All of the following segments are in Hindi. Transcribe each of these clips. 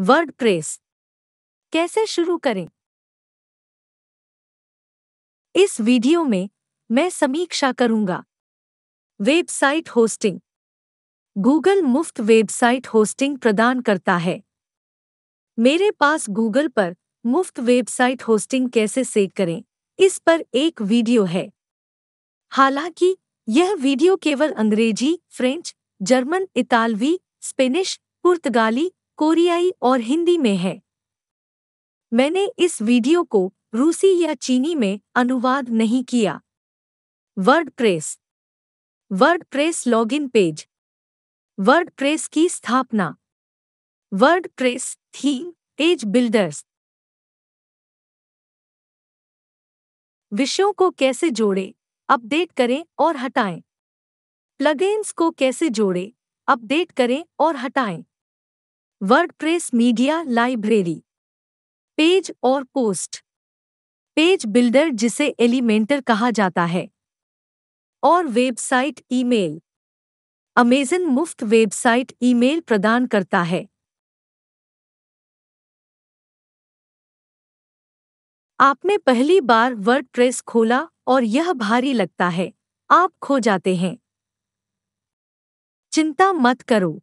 वर्ड प्रेस कैसे शुरू करें इस वीडियो में मैं समीक्षा करूंगा वेबसाइट होस्टिंग गूगल मुफ्त वेबसाइट होस्टिंग प्रदान करता है मेरे पास गूगल पर मुफ्त वेबसाइट होस्टिंग कैसे सेट करें इस पर एक वीडियो है हालांकि यह वीडियो केवल अंग्रेजी फ्रेंच जर्मन इतालवी स्पेनिश पुर्तगाली कोरियाई और हिंदी में है मैंने इस वीडियो को रूसी या चीनी में अनुवाद नहीं किया WordPress WordPress log in page WordPress की स्थापना WordPress theme edge builders विषयों को कैसे जोड़ें अपडेट करें और हटाएं प्लगइन्स को कैसे जोड़ें अपडेट करें और हटाएं वर्डप्रेस मीडिया लाइब्रेरी पेज और पोस्ट पेज बिल्डर जिसे एलिमेंटर कहा जाता है और वेबसाइट ईमेल अमेजन मुफ्त वेबसाइट ईमेल प्रदान करता है आपने पहली बार वर्डप्रेस खोला और यह भारी लगता है आप खो जाते हैं चिंता मत करो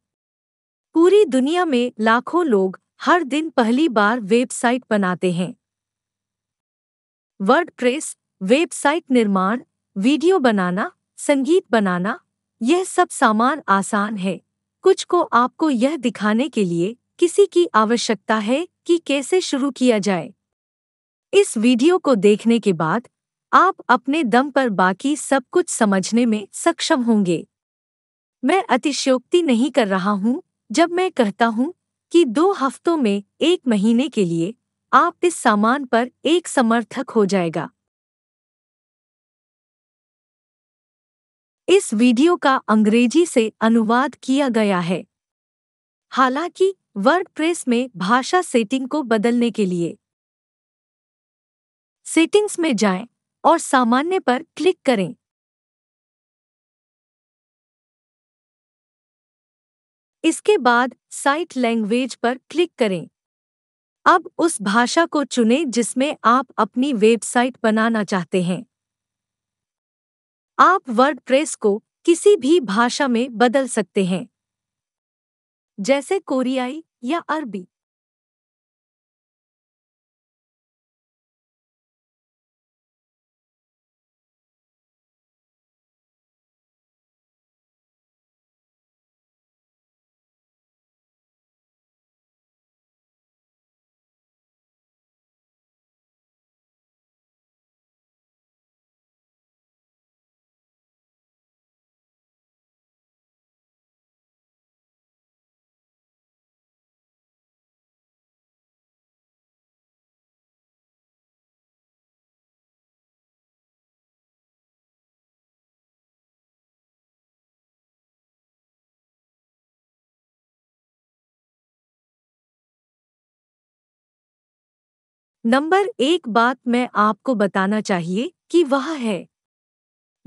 पूरी दुनिया में लाखों लोग हर दिन पहली बार वेबसाइट बनाते हैं वर्डप्रेस वेबसाइट निर्माण वीडियो बनाना संगीत बनाना यह सब सामान आसान है कुछ को आपको यह दिखाने के लिए किसी की आवश्यकता है कि कैसे शुरू किया जाए इस वीडियो को देखने के बाद आप अपने दम पर बाकी सब कुछ समझने में सक्षम होंगे मैं अतिशयोक्ति नहीं कर रहा हूँ जब मैं कहता हूँ कि दो हफ्तों में एक महीने के लिए आप इस सामान पर एक समर्थक हो जाएगा इस वीडियो का अंग्रेजी से अनुवाद किया गया है हालांकि वर्डप्रेस में भाषा सेटिंग को बदलने के लिए सेटिंग्स में जाएं और सामान्य पर क्लिक करें इसके बाद साइट लैंग्वेज पर क्लिक करें अब उस भाषा को चुनें जिसमें आप अपनी वेबसाइट बनाना चाहते हैं आप वर्डप्रेस को किसी भी भाषा में बदल सकते हैं जैसे कोरियाई या अरबी नंबर एक बात मैं आपको बताना चाहिए कि वह है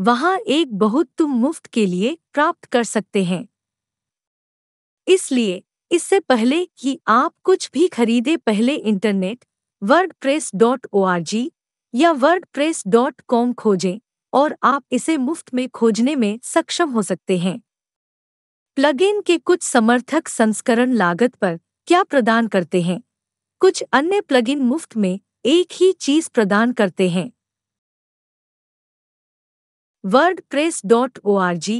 वहाँ एक बहुत तुम मुफ्त के लिए प्राप्त कर सकते हैं इसलिए इससे पहले कि आप कुछ भी खरीदे पहले internet WordPress dot O R G या वर्ड प्रेस डॉट कॉम खोजें और आप इसे मुफ्त में खोजने में सक्षम हो सकते हैं प्लगइन के कुछ समर्थक संस्करण लागत पर क्या प्रदान करते हैं कुछ अन्य प्लगइन मुफ्त में एक ही चीज प्रदान करते हैं WordPress dot O R G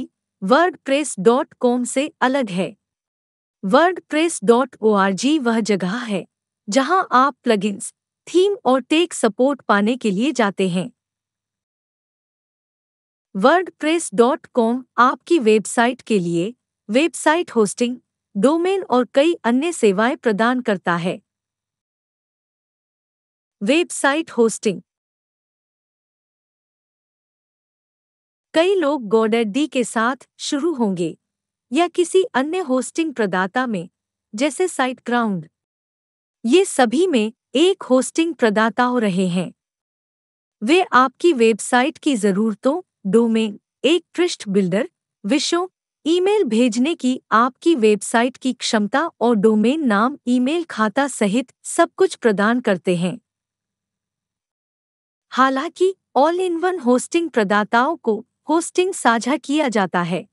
WordPress dot com से अलग है WordPress dot O R G वह जगह है जहां आप प्लगइन्स, थीम और टेक सपोर्ट पाने के लिए जाते हैं वर्ड प्रेस डॉट कॉम आपकी वेबसाइट के लिए वेबसाइट होस्टिंग डोमेन और कई अन्य सेवाएं प्रदान करता है वेबसाइट होस्टिंग कई लोग गोडेडी के साथ शुरू होंगे या किसी अन्य होस्टिंग प्रदाता में जैसे साइट ग्राउंड ये सभी में एक होस्टिंग प्रदाता हो रहे हैं वे आपकी वेबसाइट की जरूरतों डोमेन एक पृष्ठ बिल्डर विषयों ईमेल भेजने की आपकी वेबसाइट की क्षमता और डोमेन नाम ईमेल खाता सहित सब कुछ प्रदान करते हैं हालांकि ऑल इन वन होस्टिंग प्रदाताओं को होस्टिंग साझा किया जाता है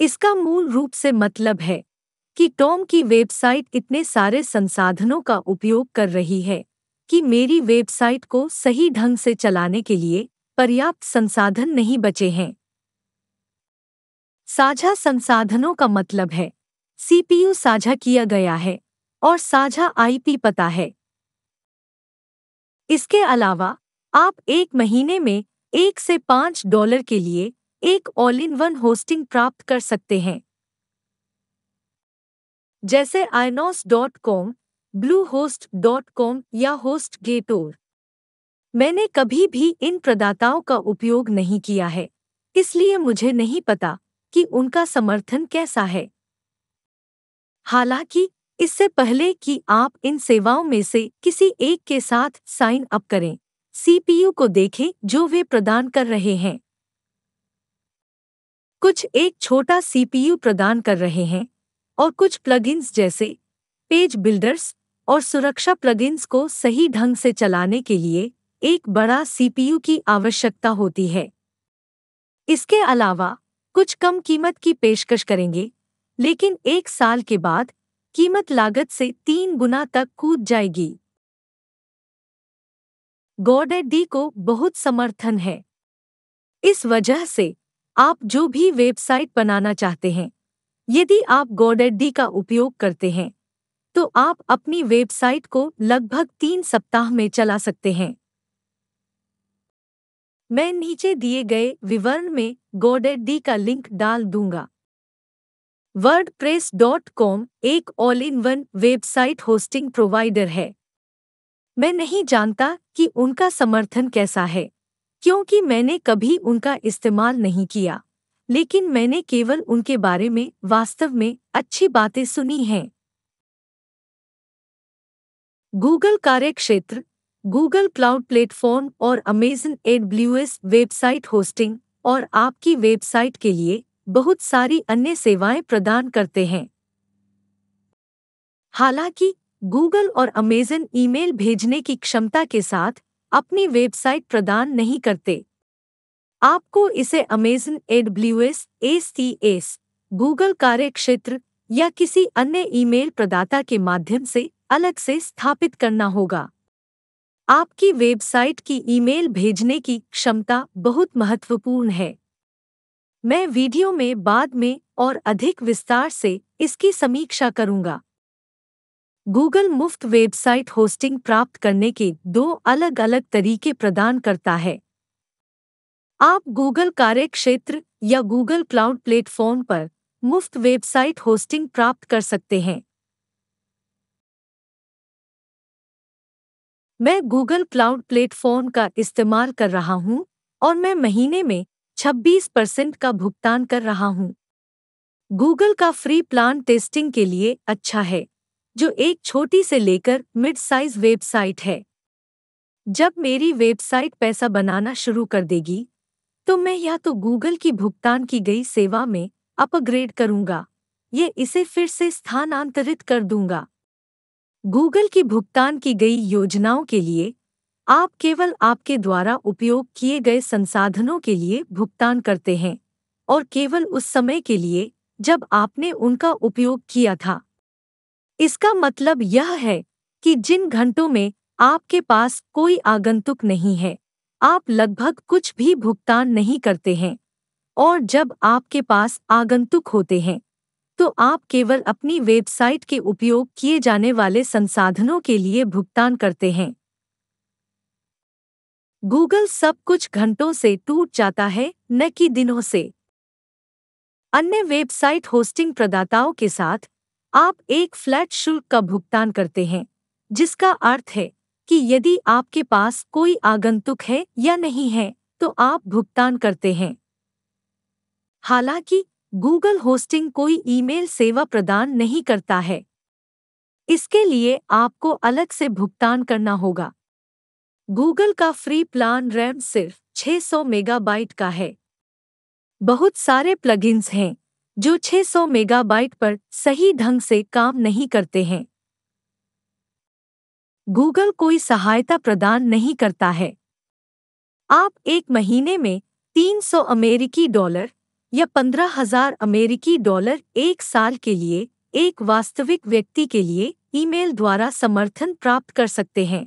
इसका मूल रूप से मतलब है कि टॉम की वेबसाइट इतने सारे संसाधनों का उपयोग कर रही है कि मेरी वेबसाइट को सही ढंग से चलाने के लिए पर्याप्त संसाधन नहीं बचे हैं साझा संसाधनों का मतलब है सीपीयू साझा किया गया है और साझा आईपी पता है इसके अलावा आप एक महीने में एक से पाँच डॉलर के लिए एक ऑल इन वन होस्टिंग प्राप्त कर सकते हैं जैसे Ionos dot com Bluehost dot com या होस्ट गेटोर मैंने कभी भी इन प्रदाताओं का उपयोग नहीं किया है इसलिए मुझे नहीं पता कि उनका समर्थन कैसा है हालांकि इससे पहले कि आप इन सेवाओं में से किसी एक के साथ साइन अप करें सीपीयू को देखें जो वे प्रदान कर रहे हैं कुछ एक छोटा सीपीयू प्रदान कर रहे हैं और कुछ प्लगइन्स जैसे पेज बिल्डर्स और सुरक्षा प्लगइन्स को सही ढंग से चलाने के लिए एक बड़ा सीपीयू की आवश्यकता होती है इसके अलावा कुछ कम कीमत की पेशकश करेंगे लेकिन एक साल के बाद कीमत लागत से तीन गुना तक कूद जाएगी गॉडेडी को बहुत समर्थन है इस वजह से आप जो भी वेबसाइट बनाना चाहते हैं यदि आप गॉडेडी का उपयोग करते हैं तो आप अपनी वेबसाइट को लगभग तीन सप्ताह में चला सकते हैं मैं नीचे दिए गए विवरण में गॉडेडी का लिंक डाल दूंगा wordpress.com एक all in one website hosting provider है मैं नहीं जानता कि उनका समर्थन कैसा है क्योंकि मैंने कभी उनका इस्तेमाल नहीं किया लेकिन मैंने केवल उनके बारे में वास्तव में अच्छी बातें सुनी हैं गूगल कार्यक्षेत्र गूगल क्लाउड प्लेटफॉर्म और अमेजन एडब्ल्यूएस वेबसाइट होस्टिंग और आपकी वेबसाइट के लिए बहुत सारी अन्य सेवाएं प्रदान करते हैं हालांकि गूगल और अमेजन ईमेल भेजने की क्षमता के साथ अपनी वेबसाइट प्रदान नहीं करते आपको इसे Amazon AWS S T S Google कार्यक्षेत्र या किसी अन्य ईमेल प्रदाता के माध्यम से अलग से स्थापित करना होगा आपकी वेबसाइट की ईमेल भेजने की क्षमता बहुत महत्वपूर्ण है मैं वीडियो में बाद में और अधिक विस्तार से इसकी समीक्षा करूंगा गूगल मुफ्त वेबसाइट होस्टिंग प्राप्त करने के दो अलग अलग तरीके प्रदान करता है आप गूगल कार्यक्षेत्र या गूगल क्लाउड प्लेटफॉर्म पर मुफ्त वेबसाइट होस्टिंग प्राप्त कर सकते हैं मैं गूगल क्लाउड प्लेटफॉर्म का इस्तेमाल कर रहा हूं और मैं महीने में 26 परसेंट का भुगतान कर रहा हूँ गूगल का फ्री प्लान टेस्टिंग के लिए अच्छा है जो एक छोटी से लेकर मिड साइज वेबसाइट है जब मेरी वेबसाइट पैसा बनाना शुरू कर देगी तो मैं या तो गूगल की भुगतान की गई सेवा में अपग्रेड करूंगा ये इसे फिर से स्थानांतरित कर दूंगा गूगल की भुगतान की गई योजनाओं के लिए आप केवल आपके द्वारा उपयोग किए गए संसाधनों के लिए भुगतान करते हैं और केवल उस समय के लिए जब आपने उनका उपयोग किया था इसका मतलब यह है कि जिन घंटों में आपके पास कोई आगंतुक नहीं है आप लगभग कुछ भी भुगतान नहीं करते हैं और जब आपके पास आगंतुक होते हैं तो आप केवल अपनी वेबसाइट के उपयोग किए जाने वाले संसाधनों के लिए भुगतान करते हैं गूगल सब कुछ घंटों से टूट जाता है न कि दिनों से अन्य वेबसाइट होस्टिंग प्रदाताओं के साथ आप एक फ्लैट शुल्क का भुगतान करते हैं जिसका अर्थ है कि यदि आपके पास कोई आगंतुक है या नहीं है तो आप भुगतान करते हैं हालांकि गूगल होस्टिंग कोई ईमेल सेवा प्रदान नहीं करता है इसके लिए आपको अलग से भुगतान करना होगा गूगल का फ्री प्लान रैम सिर्फ 600 मेगाबाइट का है बहुत सारे प्लगइन्स हैं जो 600 मेगाबाइट पर सही ढंग से काम नहीं करते हैं गूगल कोई सहायता प्रदान नहीं करता है आप एक महीने में 300 अमेरिकी डॉलर या 15,000 अमेरिकी डॉलर एक साल के लिए एक वास्तविक व्यक्ति के लिए ईमेल द्वारा समर्थन प्राप्त कर सकते हैं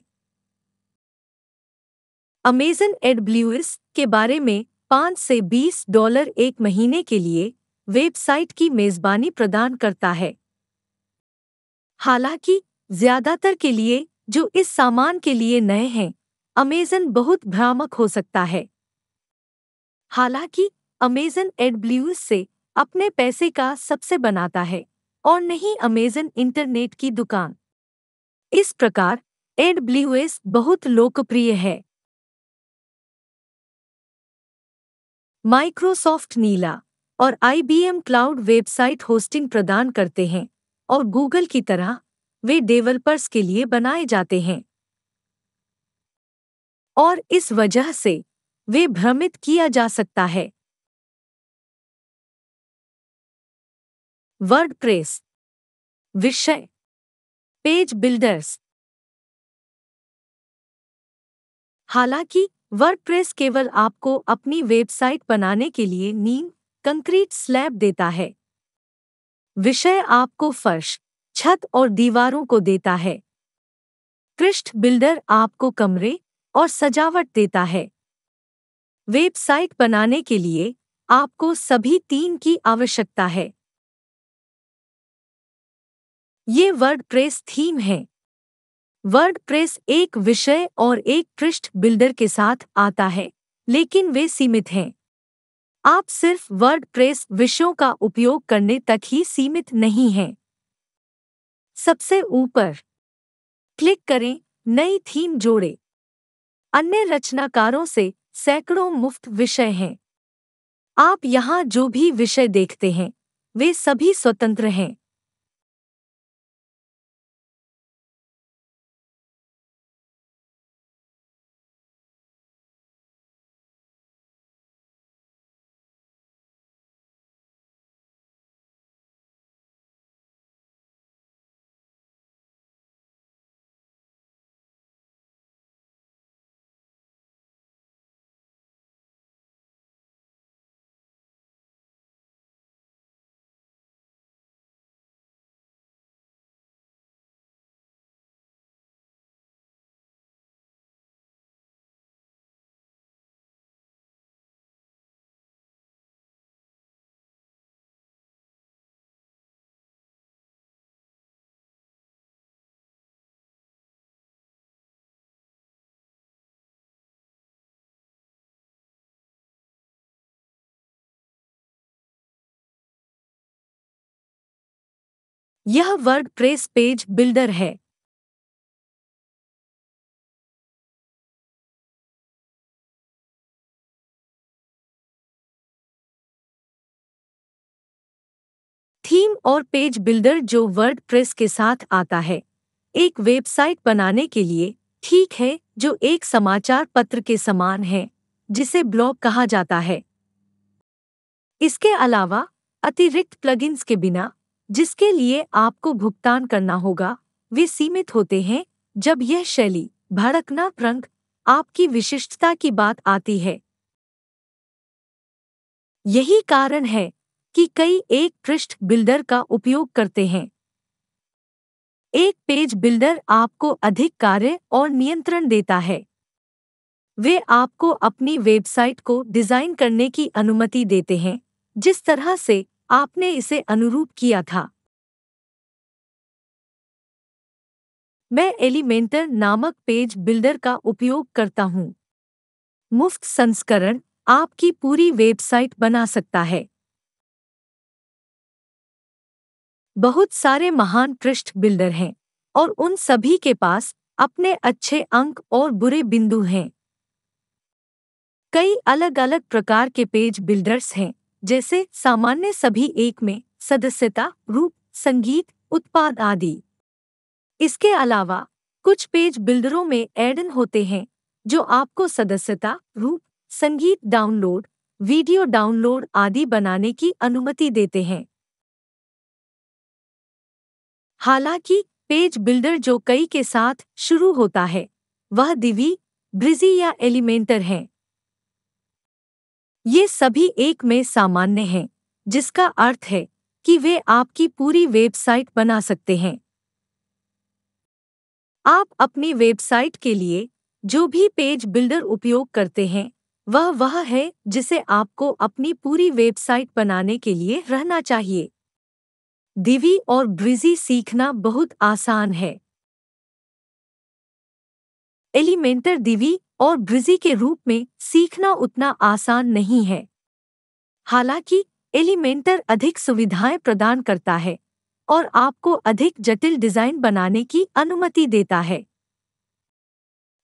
अमेजन एड ब्ल्यूइस के बारे में पाँच से बीस डॉलर एक महीने के लिए वेबसाइट की मेजबानी प्रदान करता है हालांकि ज्यादातर के लिए जो इस सामान के लिए नए हैं अमेजन बहुत भ्रामक हो सकता है हालांकि अमेजन एड ब्ल्यूज से अपने पैसे का सबसे बनाता है और नहीं अमेजन इंटरनेट की दुकान इस प्रकार एड ब्ल्यूएस बहुत लोकप्रिय है माइक्रोसॉफ्ट नीला और आईबीएम क्लाउड वेबसाइट होस्टिंग प्रदान करते हैं और गूगल की तरह वे डेवलपर्स के लिए बनाए जाते हैं और इस वजह से वे भ्रमित किया जा सकता है वर्डप्रेस विषय पेज बिल्डर्स हालांकि वर्डप्रेस केवल आपको अपनी वेबसाइट बनाने के लिए नीम कंक्रीट स्लैब देता है विषय आपको फर्श छत और दीवारों को देता है कृष्ठ बिल्डर आपको कमरे और सजावट देता है वेबसाइट बनाने के लिए आपको सभी तीन की आवश्यकता है ये वर्डप्रेस थीम है वर्डप्रेस एक विषय और एक पृष्ठ बिल्डर के साथ आता है लेकिन वे सीमित हैं आप सिर्फ वर्डप्रेस विषयों का उपयोग करने तक ही सीमित नहीं हैं सबसे ऊपर क्लिक करें नई थीम जोड़े अन्य रचनाकारों से सैकड़ों मुफ्त विषय हैं आप यहाँ जो भी विषय देखते हैं वे सभी स्वतंत्र हैं यह वर्डप्रेस पेज बिल्डर है थीम और पेज बिल्डर जो वर्डप्रेस के साथ आता है एक वेबसाइट बनाने के लिए ठीक है जो एक समाचार पत्र के समान है जिसे ब्लॉग कहा जाता है इसके अलावा अतिरिक्त प्लगइन्स के बिना जिसके लिए आपको भुगतान करना होगा वे सीमित होते हैं जब यह शैली भड़कना प्रंग आपकी विशिष्टता की बात आती है यही कारण है कि कई एक पृष्ठ बिल्डर का उपयोग करते हैं एक पेज बिल्डर आपको अधिक कार्य और नियंत्रण देता है वे आपको अपनी वेबसाइट को डिजाइन करने की अनुमति देते हैं जिस तरह से आपने इसे अनुरूप किया था मैं एलिमेंटर नामक पेज बिल्डर का उपयोग करता हूँ मुफ्त संस्करण आपकी पूरी वेबसाइट बना सकता है बहुत सारे महान पृष्ठ बिल्डर हैं और उन सभी के पास अपने अच्छे अंक और बुरे बिंदु हैं कई अलग अलग प्रकार के पेज बिल्डर्स हैं जैसे सामान्य सभी एक में सदस्यता रूप संगीत उत्पाद आदि इसके अलावा कुछ पेज बिल्डरों में एडन होते हैं जो आपको सदस्यता रूप संगीत डाउनलोड वीडियो डाउनलोड आदि बनाने की अनुमति देते हैं हालांकि पेज बिल्डर जो कई के साथ शुरू होता है वह दिवी ब्रिजी या एलिमेंटर हैं ये सभी एक में सामान्य हैं जिसका अर्थ है कि वे आपकी पूरी वेबसाइट बना सकते हैं आप अपनी वेबसाइट के लिए जो भी पेज बिल्डर उपयोग करते हैं वह वह है जिसे आपको अपनी पूरी वेबसाइट बनाने के लिए रहना चाहिए दिवी और ब्रिजी सीखना बहुत आसान है एलिमेंटर दिवी और ब्रिजी के रूप में सीखना उतना आसान नहीं है हालांकि एलिमेंटर अधिक सुविधाएं प्रदान करता है और आपको अधिक जटिल डिजाइन बनाने की अनुमति देता है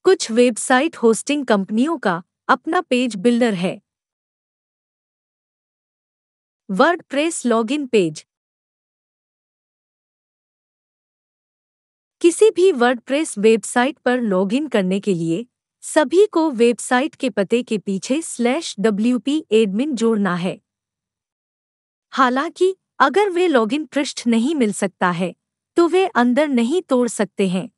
कुछ वेबसाइट होस्टिंग कंपनियों का अपना पेज बिल्डर है वर्डप्रेस लॉगिन पेज किसी भी वर्डप्रेस वेबसाइट पर लॉगिन करने के लिए सभी को वेबसाइट के पते के पीछे स्लैश डब्ल्यू एडमिन जोड़ना है हालांकि अगर वे लॉगिन पृष्ठ नहीं मिल सकता है तो वे अंदर नहीं तोड़ सकते हैं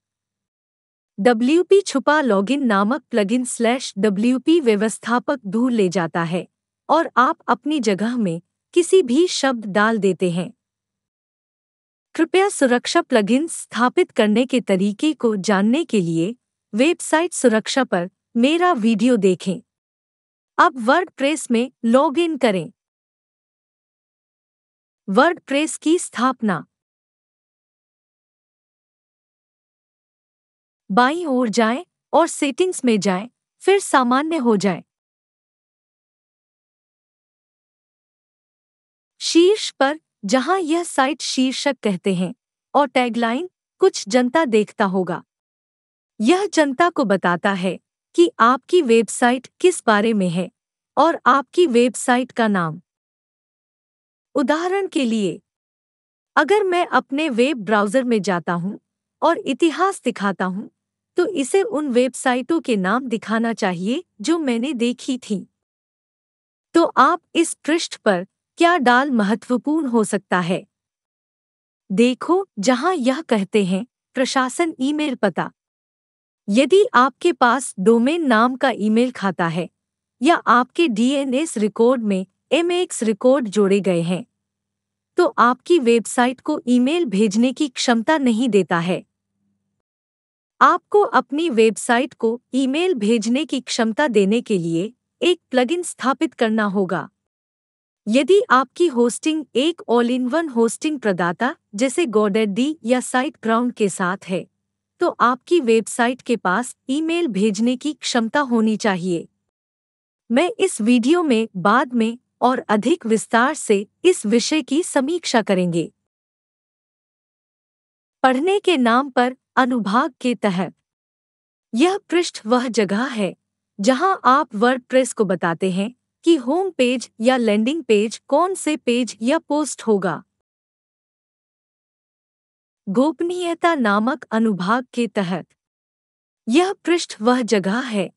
डब्ल्यू छुपा लॉगिन नामक प्लगइन स्लैश डब्ल्यू पी व्यवस्थापक दूर ले जाता है और आप अपनी जगह में किसी भी शब्द डाल देते हैं कृपया सुरक्षा प्लगइन स्थापित करने के तरीके को जानने के लिए वेबसाइट सुरक्षा पर मेरा वीडियो देखें अब वर्डप्रेस में लॉग इन करें वर्डप्रेस की स्थापना बाईं ओर जाएं और सेटिंग्स में जाएं, फिर सामान्य हो जाएं। शीर्ष पर जहां यह साइट शीर्षक कहते हैं और टैगलाइन कुछ जनता देखता होगा यह जनता को बताता है कि आपकी वेबसाइट किस बारे में है और आपकी वेबसाइट का नाम उदाहरण के लिए अगर मैं अपने वेब ब्राउज़र में जाता हूँ और इतिहास दिखाता हूँ तो इसे उन वेबसाइटों के नाम दिखाना चाहिए जो मैंने देखी थी तो आप इस पृष्ठ पर क्या डाल महत्वपूर्ण हो सकता है देखो जहां यह कहते हैं प्रशासन ईमेल पता यदि आपके पास डोमेन नाम का ईमेल खाता है या आपके डीएनएस रिकॉर्ड में एमएक्स रिकॉर्ड जोड़े गए हैं तो आपकी वेबसाइट को ईमेल भेजने की क्षमता नहीं देता है आपको अपनी वेबसाइट को ईमेल भेजने की क्षमता देने के लिए एक प्लगइन स्थापित करना होगा यदि आपकी होस्टिंग एक ऑल इन वन होस्टिंग प्रदाता जैसे गोडेडी या साइट ग्राउंड के साथ है तो आपकी वेबसाइट के पास ईमेल भेजने की क्षमता होनी चाहिए मैं इस वीडियो में बाद में और अधिक विस्तार से इस विषय की समीक्षा करेंगे पढ़ने के नाम पर अनुभाग के तहत यह पृष्ठ वह जगह है जहां आप वर्डप्रेस को बताते हैं कि होम पेज या लैंडिंग पेज कौन से पेज या पोस्ट होगा गोपनीयता नामक अनुभाग के तहत यह पृष्ठ वह जगह है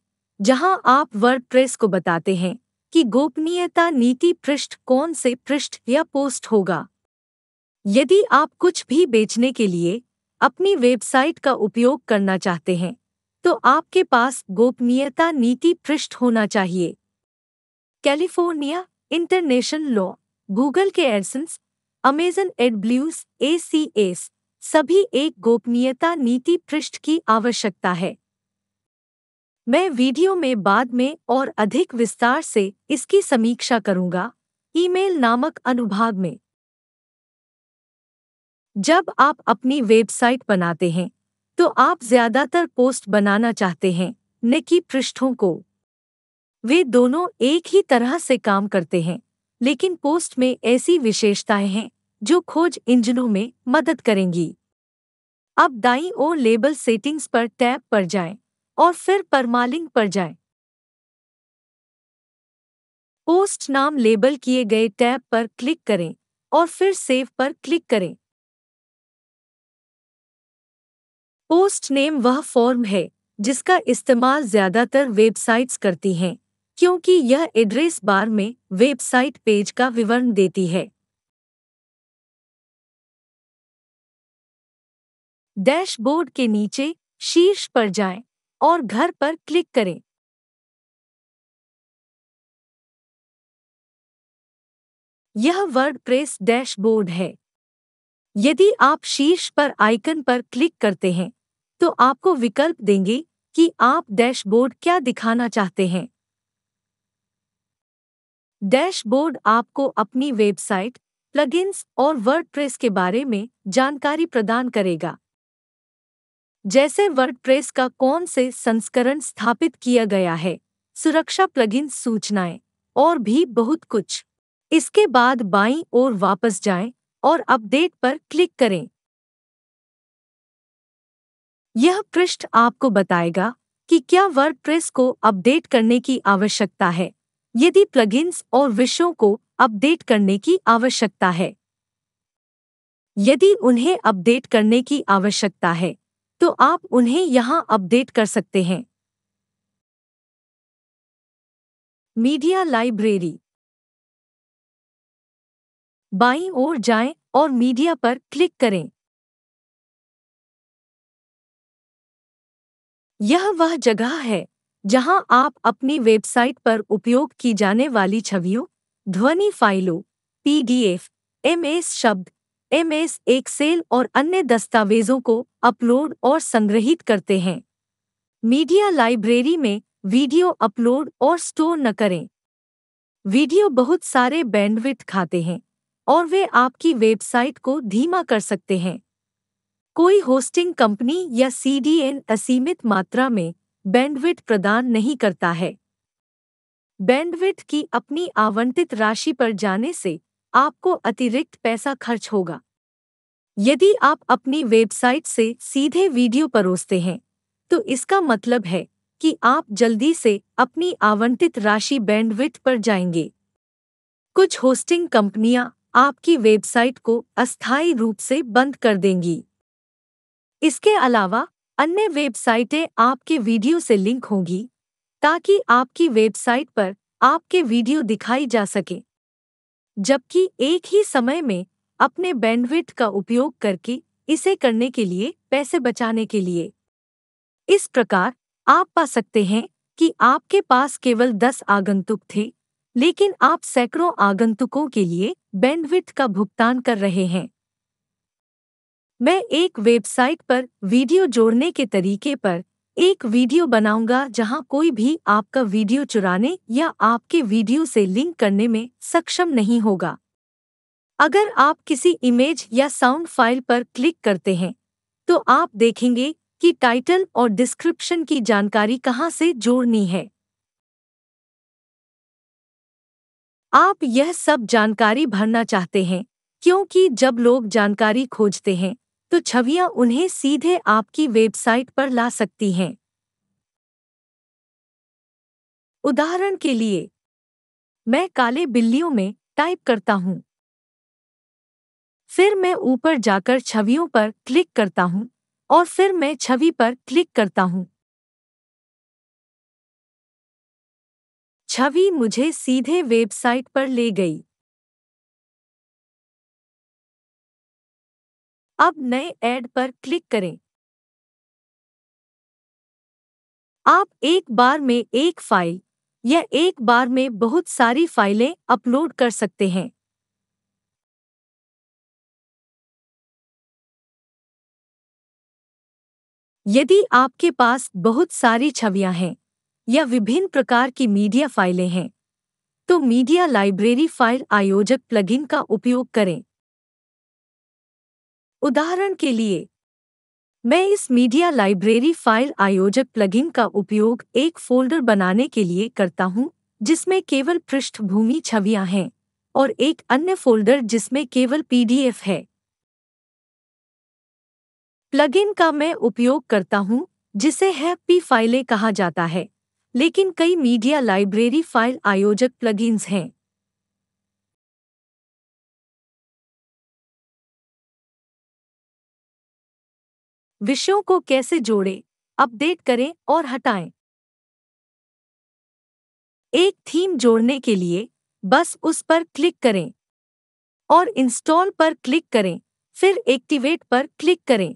जहां आप वर्डप्रेस को बताते हैं कि गोपनीयता नीति पृष्ठ कौन से पृष्ठ या पोस्ट होगा यदि आप कुछ भी बेचने के लिए अपनी वेबसाइट का उपयोग करना चाहते हैं तो आपके पास गोपनीयता नीति पृष्ठ होना चाहिए कैलिफोर्निया इंटरनेशनल लॉ गूगल के AdSense Amazon एडब्ल्यूज A C S सभी एक गोपनीयता नीति पृष्ठ की आवश्यकता है मैं वीडियो में बाद में और अधिक विस्तार से इसकी समीक्षा करूंगा ईमेल नामक अनुभाग में जब आप अपनी वेबसाइट बनाते हैं तो आप ज्यादातर पोस्ट बनाना चाहते हैं न कि पृष्ठों को वे दोनों एक ही तरह से काम करते हैं लेकिन पोस्ट में ऐसी विशेषताएं हैं जो खोज इंजनों में मदद करेंगी अब दाई ओर लेबल सेटिंग्स पर टैब पर जाएं और फिर परमालिंग पर जाएं। पोस्ट नाम लेबल किए गए टैब पर क्लिक करें और फिर सेव पर क्लिक करें पोस्ट नेम वह फॉर्म है जिसका इस्तेमाल ज्यादातर वेबसाइट्स करती हैं क्योंकि यह एड्रेस बार में वेबसाइट पेज का विवरण देती है डैशबोर्ड के नीचे शीर्ष पर जाएं और घर पर क्लिक करें यह वर्डप्रेस डैशबोर्ड है यदि आप शीर्ष पर आइकन पर क्लिक करते हैं तो आपको विकल्प देंगे कि आप डैशबोर्ड क्या दिखाना चाहते हैं डैशबोर्ड आपको अपनी वेबसाइट प्लगइन्स और वर्डप्रेस के बारे में जानकारी प्रदान करेगा जैसे वर्डप्रेस का कौन से संस्करण स्थापित किया गया है सुरक्षा प्लगइन सूचनाएं और भी बहुत कुछ इसके बाद बाई ओर वापस जाएं और अपडेट पर क्लिक करें यह पृष्ठ आपको बताएगा कि क्या वर्डप्रेस को अपडेट करने की आवश्यकता है यदि प्लगइन्स और विषयों को अपडेट करने की आवश्यकता है यदि उन्हें अपडेट करने की आवश्यकता है तो आप उन्हें यहां अपडेट कर सकते हैं मीडिया लाइब्रेरी बाईं ओर जाएं और मीडिया पर क्लिक करें यह वह जगह है जहां आप अपनी वेबसाइट पर उपयोग की जाने वाली छवियों ध्वनि फाइलों पीडीएफ एमएस शब्द एम एस एक्सेल और अन्य दस्तावेजों को अपलोड और संग्रहित करते हैं मीडिया लाइब्रेरी में वीडियो अपलोड और स्टोर न करें वीडियो बहुत सारे बैंडविड्थ खाते हैं और वे आपकी वेबसाइट को धीमा कर सकते हैं कोई होस्टिंग कंपनी या सीडीएन असीमित मात्रा में बैंडविड्थ प्रदान नहीं करता है बैंडविड्थ की अपनी आवंटित राशि पर जाने से आपको अतिरिक्त पैसा खर्च होगा यदि आप अपनी वेबसाइट से सीधे वीडियो परोसते हैं तो इसका मतलब है कि आप जल्दी से अपनी आवंटित राशि बैंडविथ पर जाएंगे कुछ होस्टिंग कंपनियां आपकी वेबसाइट को अस्थायी रूप से बंद कर देंगी इसके अलावा अन्य वेबसाइटें आपके वीडियो से लिंक होंगी ताकि आपकी वेबसाइट पर आपके वीडियो दिखाई जा सके जबकि एक ही समय में अपने बैंडविट का उपयोग करके इसे करने के लिए पैसे बचाने के लिए इस प्रकार आप पा सकते हैं कि आपके पास केवल दस आगंतुक थे लेकिन आप सैकड़ों आगंतुकों के लिए बैंडविट का भुगतान कर रहे हैं मैं एक वेबसाइट पर वीडियो जोड़ने के तरीके पर एक वीडियो बनाऊंगा जहां कोई भी आपका वीडियो चुराने या आपके वीडियो से लिंक करने में सक्षम नहीं होगा अगर आप किसी इमेज या साउंड फाइल पर क्लिक करते हैं तो आप देखेंगे कि टाइटल और डिस्क्रिप्शन की जानकारी कहां से जोड़नी है आप यह सब जानकारी भरना चाहते हैं क्योंकि जब लोग जानकारी खोजते हैं तो छवियां उन्हें सीधे आपकी वेबसाइट पर ला सकती हैं उदाहरण के लिए मैं काले बिल्लियों में टाइप करता हूं फिर मैं ऊपर जाकर छवियों पर क्लिक करता हूं और फिर मैं छवि पर क्लिक करता हूं छवि मुझे सीधे वेबसाइट पर ले गई अब नए ऐड पर क्लिक करें आप एक बार में एक फाइल या एक बार में बहुत सारी फाइलें अपलोड कर सकते हैं यदि आपके पास बहुत सारी छवियां हैं या विभिन्न प्रकार की मीडिया फाइलें हैं तो मीडिया लाइब्रेरी फाइल आयोजक प्लगइन का उपयोग करें उदाहरण के लिए मैं इस मीडिया लाइब्रेरी फाइल आयोजक प्लगइन का उपयोग एक फोल्डर बनाने के लिए करता हूं जिसमें केवल पृष्ठभूमि छवियां हैं और एक अन्य फोल्डर जिसमें केवल पीडीएफ है प्लगइन का मैं उपयोग करता हूं जिसे है पी फाइलें कहा जाता है लेकिन कई मीडिया लाइब्रेरी फाइल आयोजक प्लगइन्स हैं विषयों को कैसे जोड़ें, अपडेट करें और हटाएं। एक थीम जोड़ने के लिए बस उस पर क्लिक करें और इंस्टॉल पर क्लिक करें फिर एक्टिवेट पर क्लिक करें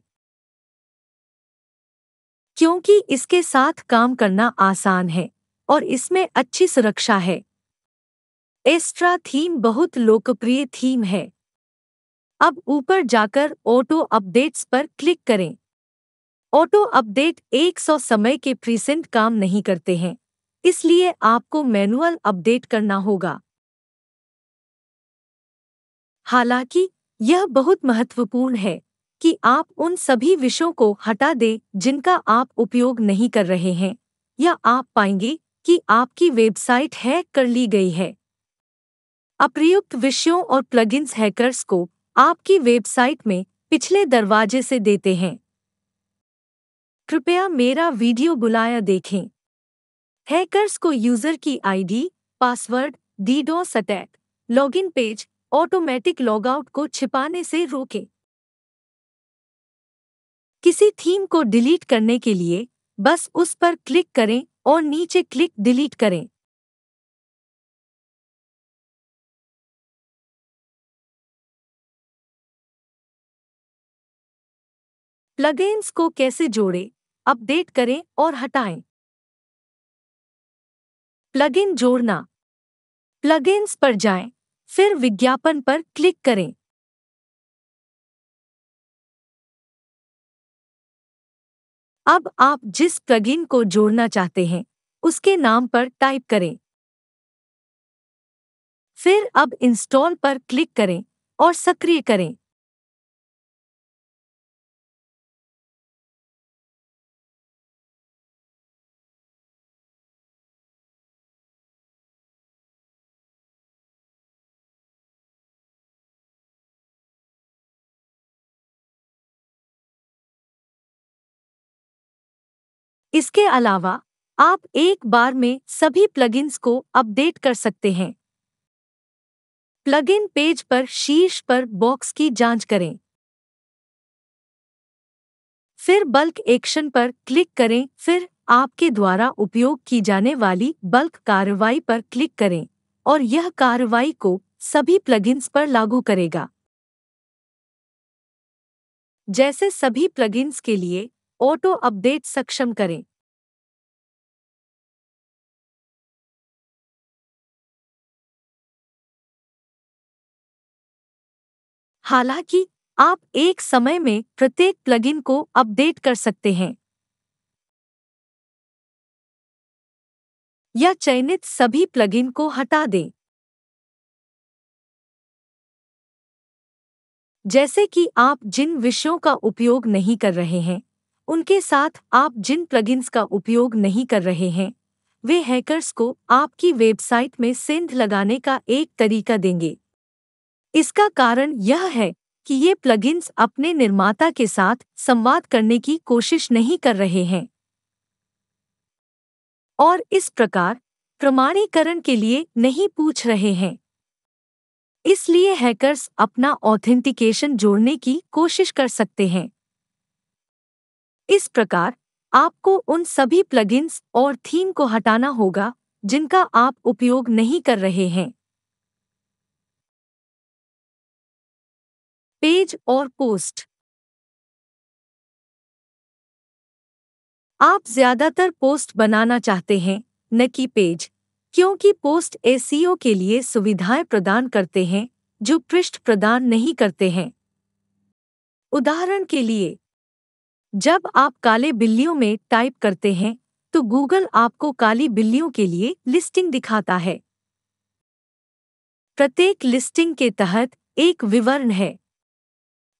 क्योंकि इसके साथ काम करना आसान है और इसमें अच्छी सुरक्षा है एस्ट्रा थीम बहुत लोकप्रिय थीम है अब ऊपर जाकर ऑटो अपडेट्स पर क्लिक करें ऑटो अपडेट 100 समय के प्रीसेंट काम नहीं करते हैं इसलिए आपको मैनुअल अपडेट करना होगा हालांकि यह बहुत महत्वपूर्ण है कि आप उन सभी विषयों को हटा दें जिनका आप उपयोग नहीं कर रहे हैं या आप पाएंगे कि आपकी वेबसाइट हैक कर ली गई है अप्रयुक्त विषयों और प्लगइन्स हैकर्स को आपकी वेबसाइट में पिछले दरवाजे से देते हैं कृपया मेरा वीडियो बुलाया देखें हैकर्स को यूजर की ID, password DDoS attack login page automatic logout को छिपाने से रोकें किसी थीम को डिलीट करने के लिए बस उस पर क्लिक करें और नीचे क्लिक डिलीट करें प्लगइन्स को कैसे जोड़ें अपडेट करें और हटाएं प्लगइन जोड़ना प्लगइन्स पर जाएं, फिर विज्ञापन पर क्लिक करें अब आप जिस प्लगइन को जोड़ना चाहते हैं उसके नाम पर टाइप करें फिर अब इंस्टॉल पर क्लिक करें और सक्रिय करें इसके अलावा आप एक बार में सभी प्लगइन्स को अपडेट कर सकते हैं प्लगइन पेज पर शीर्ष पर बॉक्स की जांच करें फिर बल्क एक्शन पर क्लिक करें फिर आपके द्वारा उपयोग की जाने वाली बल्क कार्रवाई पर क्लिक करें और यह कार्रवाई को सभी प्लगइन्स पर लागू करेगा जैसे सभी प्लगइन्स के लिए ऑटो अपडेट सक्षम करें हालांकि आप एक समय में प्रत्येक प्लगइन को अपडेट कर सकते हैं या चयनित सभी प्लगइन को हटा दें जैसे कि आप जिन विषयों का उपयोग नहीं कर रहे हैं उनके साथ आप जिन प्लगइन्स का उपयोग नहीं कर रहे हैं वे हैकर्स को आपकी वेबसाइट में सेंध लगाने का एक तरीका देंगे इसका कारण यह है कि ये प्लगइन्स अपने निर्माता के साथ संवाद करने की कोशिश नहीं कर रहे हैं और इस प्रकार प्रमाणीकरण के लिए नहीं पूछ रहे हैं इसलिए हैकर्स अपना ऑथेंटिकेशन जोड़ने की कोशिश कर सकते हैं इस प्रकार आपको उन सभी प्लगइन्स और थीम को हटाना होगा जिनका आप उपयोग नहीं कर रहे हैं पेज और पोस्ट आप ज्यादातर पोस्ट बनाना चाहते हैं न कि पेज क्योंकि पोस्ट एसीओ के लिए सुविधाएं प्रदान करते हैं जो पृष्ठ प्रदान नहीं करते हैं उदाहरण के लिए जब आप काले बिल्लियों में टाइप करते हैं तो गूगल आपको काली बिल्लियों के लिए लिस्टिंग दिखाता है प्रत्येक लिस्टिंग के तहत एक विवरण है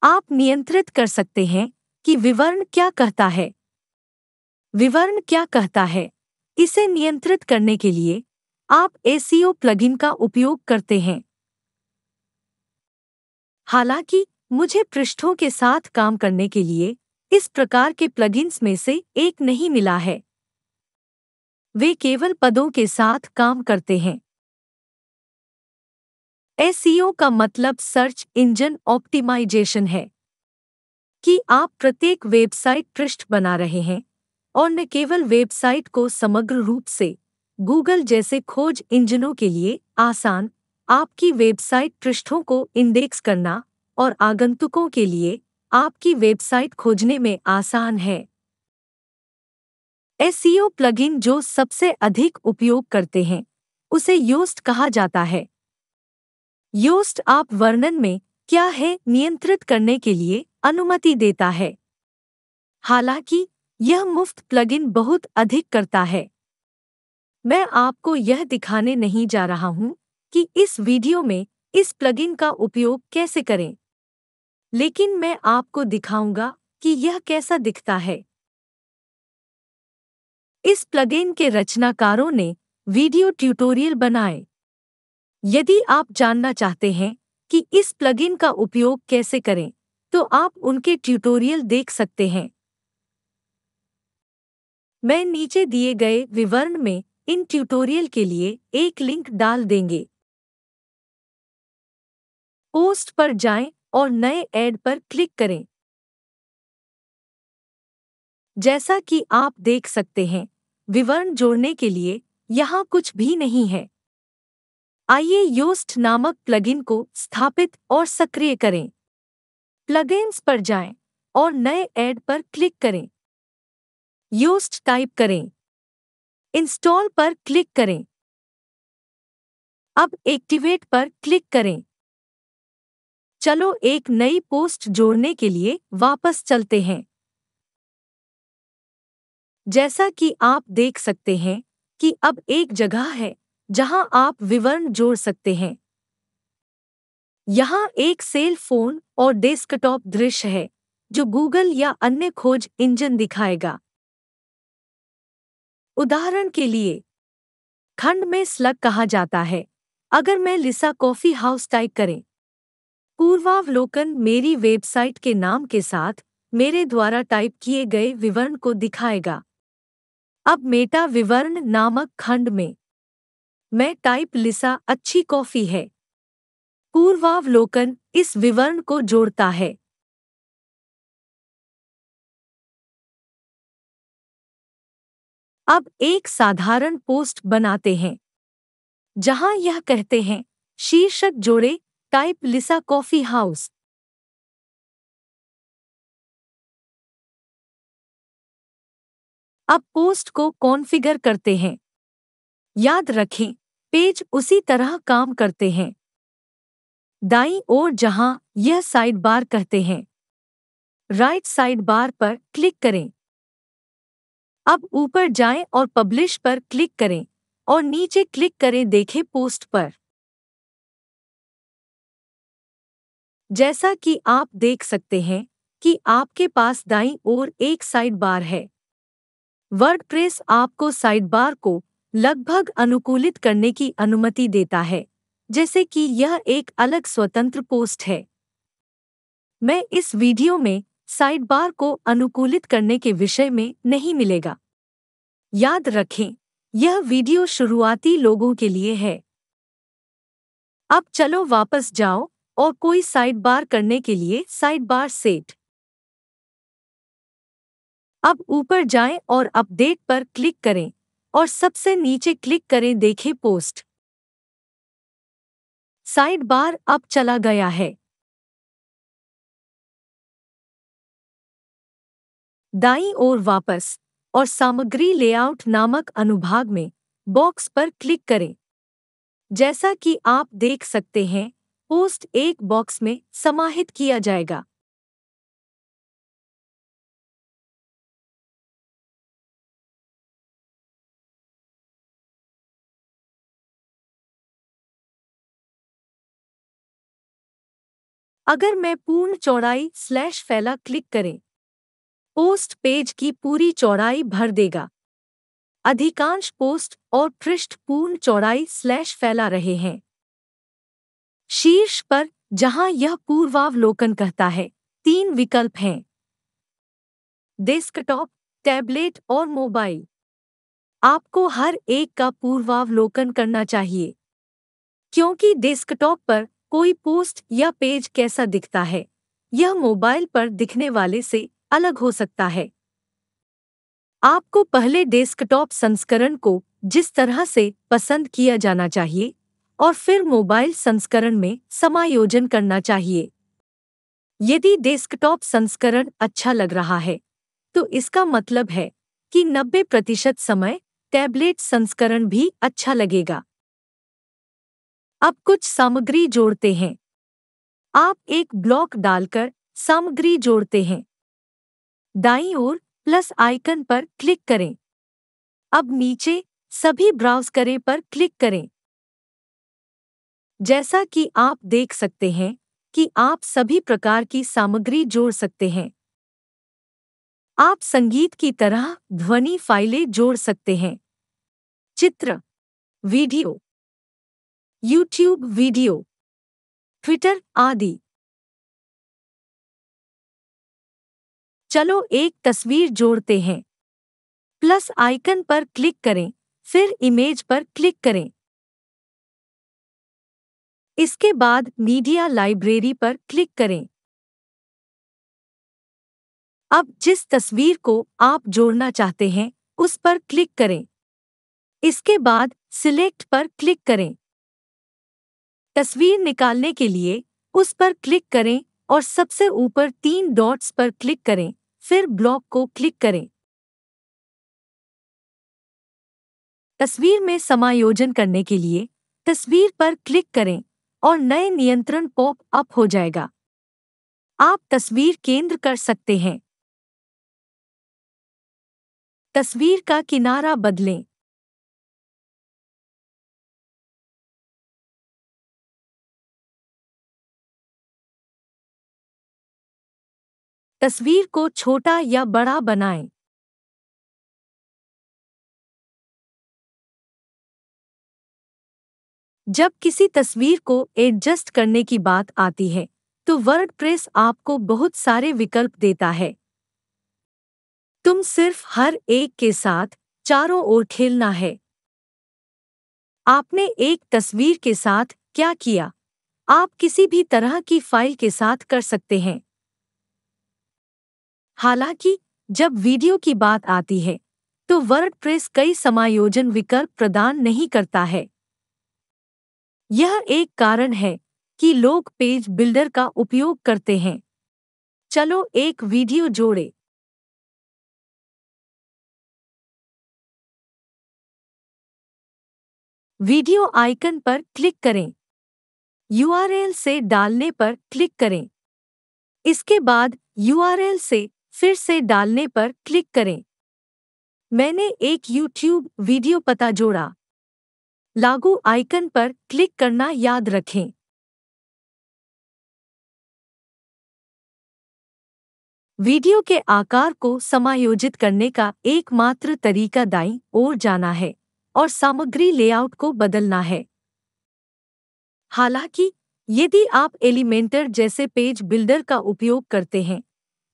आप नियंत्रित कर सकते हैं कि विवरण क्या कहता है विवरण क्या कहता है इसे नियंत्रित करने के लिए आप एसीओ प्लगइन का उपयोग करते हैं हालांकि मुझे पृष्ठों के साथ काम करने के लिए इस प्रकार के प्लगइन्स में से एक नहीं मिला है वे केवल पदों के साथ काम करते हैं एसईओ e का मतलब सर्च इंजन ऑप्टिमाइजेशन है कि आप प्रत्येक वेबसाइट पृष्ठ बना रहे हैं और न केवल वेबसाइट को समग्र रूप से गूगल जैसे खोज इंजनों के लिए आसान आपकी वेबसाइट पृष्ठों को इंडेक्स करना और आगंतुकों के लिए आपकी वेबसाइट खोजने में आसान है एस प्लगइन जो सबसे अधिक उपयोग करते हैं उसे योस्ट कहा जाता है योस्ट आप वर्णन में क्या है नियंत्रित करने के लिए अनुमति देता है हालांकि यह मुफ्त प्लगइन बहुत अधिक करता है मैं आपको यह दिखाने नहीं जा रहा हूं कि इस वीडियो में इस प्लगइन का उपयोग कैसे करें लेकिन मैं आपको दिखाऊंगा कि यह कैसा दिखता है इस प्लगइन के रचनाकारों ने वीडियो ट्यूटोरियल बनाए यदि आप जानना चाहते हैं कि इस प्लगइन का उपयोग कैसे करें तो आप उनके ट्यूटोरियल देख सकते हैं मैं नीचे दिए गए विवरण में इन ट्यूटोरियल के लिए एक लिंक डाल देंगे पोस्ट पर जाएं और नए ऐड पर क्लिक करें जैसा कि आप देख सकते हैं विवरण जोड़ने के लिए यहाँ कुछ भी नहीं है आइए योस्ट नामक प्लगइन को स्थापित और सक्रिय करें प्लगइन्स पर जाएं और नए ऐड पर क्लिक करें योस्ट टाइप करें इंस्टॉल पर क्लिक करें अब एक्टिवेट पर क्लिक करें चलो एक नई पोस्ट जोड़ने के लिए वापस चलते हैं जैसा कि आप देख सकते हैं कि अब एक जगह है जहां आप विवरण जोड़ सकते हैं यहाँ एक सेल फोन और डेस्कटॉप दृश्य है जो गूगल या अन्य खोज इंजन दिखाएगा उदाहरण के लिए खंड में स्लग कहा जाता है अगर मैं लिसा कॉफी हाउस टाइप करें पूर्वावलोकन मेरी वेबसाइट के नाम के साथ मेरे द्वारा टाइप किए गए विवरण को दिखाएगा अब मेटा विवरण नामक खंड में मैं टाइप लिसा अच्छी कॉफी है पूर्वावलोकन इस विवरण को जोड़ता है अब एक साधारण पोस्ट बनाते हैं जहां यह कहते हैं शीर्षक जोड़े टाइप लिसा कॉफी हाउस अब पोस्ट को कॉन्फ़िगर करते हैं याद रखें पेज उसी तरह काम करते हैं दाई ओर जहां यह साइड बार कहते हैं राइट साइड बार पर क्लिक करें अब ऊपर जाएं और पब्लिश पर क्लिक करें और नीचे क्लिक करें देखें पोस्ट पर जैसा कि आप देख सकते हैं कि आपके पास दाईं ओर एक साइड बार है वर्डप्रेस आपको साइड बार को लगभग अनुकूलित करने की अनुमति देता है जैसे कि यह एक अलग स्वतंत्र पोस्ट है मैं इस वीडियो में साइड बार को अनुकूलित करने के विषय में नहीं मिलेगा याद रखें यह वीडियो शुरुआती लोगों के लिए है अब चलो वापस जाओ और कोई साइड बार करने के लिए साइड बार सेट अब ऊपर जाएं और अपडेट पर क्लिक करें और सबसे नीचे क्लिक करें देखें पोस्ट साइड बार अब चला गया है दाई ओर वापस और सामग्री लेआउट नामक अनुभाग में बॉक्स पर क्लिक करें जैसा कि आप देख सकते हैं पोस्ट एक बॉक्स में समाहित किया जाएगा अगर मैं पूर्ण चौड़ाई स्लैश फैला क्लिक करें पोस्ट पेज की पूरी चौड़ाई भर देगा अधिकांश पोस्ट और पृष्ठ पूर्ण चौड़ाई स्लैश फैला रहे हैं शीर्ष पर जहां यह पूर्वावलोकन कहता है तीन विकल्प हैं डेस्कटॉप टैबलेट और मोबाइल आपको हर एक का पूर्वावलोकन करना चाहिए क्योंकि डेस्कटॉप पर कोई पोस्ट या पेज कैसा दिखता है यह मोबाइल पर दिखने वाले से अलग हो सकता है आपको पहले डेस्कटॉप संस्करण को जिस तरह से पसंद किया जाना चाहिए और फिर मोबाइल संस्करण में समायोजन करना चाहिए यदि डेस्कटॉप संस्करण अच्छा लग रहा है तो इसका मतलब है कि 90 प्रतिशत समय टैबलेट संस्करण भी अच्छा लगेगा अब कुछ सामग्री जोड़ते हैं आप एक ब्लॉक डालकर सामग्री जोड़ते हैं दाईं ओर प्लस आइकन पर क्लिक करें अब नीचे सभी ब्राउज करें पर क्लिक करें जैसा कि आप देख सकते हैं कि आप सभी प्रकार की सामग्री जोड़ सकते हैं आप संगीत की तरह ध्वनि फाइलें जोड़ सकते हैं चित्र वीडियो यूट्यूब वीडियो ट्विटर आदि चलो एक तस्वीर जोड़ते हैं प्लस आइकन पर क्लिक करें फिर इमेज पर क्लिक करें इसके बाद मीडिया लाइब्रेरी पर क्लिक करें अब जिस तस्वीर को आप जोड़ना चाहते हैं उस पर क्लिक करें इसके बाद सिलेक्ट पर क्लिक करें तस्वीर निकालने के लिए उस पर क्लिक करें और सबसे ऊपर तीन डॉट्स पर क्लिक करें फिर ब्लॉक को क्लिक करें तस्वीर में समायोजन करने के लिए तस्वीर पर क्लिक करें और नए नियंत्रण पॉप अप हो जाएगा आप तस्वीर केंद्र कर सकते हैं तस्वीर का किनारा बदलें तस्वीर को छोटा या बड़ा बनाएं जब किसी तस्वीर को एडजस्ट करने की बात आती है तो वर्डप्रेस आपको बहुत सारे विकल्प देता है तुम सिर्फ हर एक के साथ चारों ओर खेलना है आपने एक तस्वीर के साथ क्या किया आप किसी भी तरह की फाइल के साथ कर सकते हैं हालांकि जब वीडियो की बात आती है तो वर्डप्रेस कई समायोजन विकल्प प्रदान नहीं करता है यह एक कारण है कि लोग पेज बिल्डर का उपयोग करते हैं चलो एक वीडियो जोड़े वीडियो आइकन पर क्लिक करें यूआरएल से डालने पर क्लिक करें इसके बाद यूआरएल से फिर से डालने पर क्लिक करें मैंने एक यूट्यूब वीडियो पता जोड़ा लागू आइकन पर क्लिक करना याद रखें वीडियो के आकार को समायोजित करने का एकमात्र तरीका दाईं ओर जाना है और सामग्री लेआउट को बदलना है हालांकि यदि आप एलिमेंटर जैसे पेज बिल्डर का उपयोग करते हैं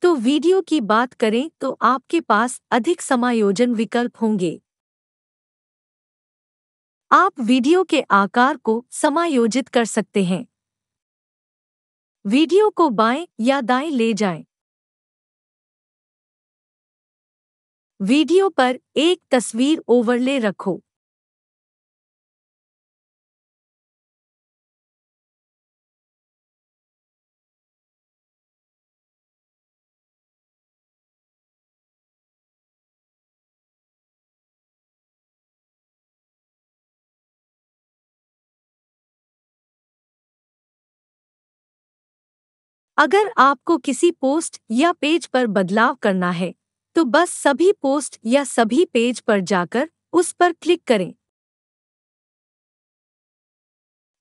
तो वीडियो की बात करें तो आपके पास अधिक समायोजन विकल्प होंगे आप वीडियो के आकार को समायोजित कर सकते हैं वीडियो को बाएं या दाएं ले जाएं। वीडियो पर एक तस्वीर ओवरले रखो अगर आपको किसी पोस्ट या पेज पर बदलाव करना है तो बस सभी पोस्ट या सभी पेज पर जाकर उस पर क्लिक करें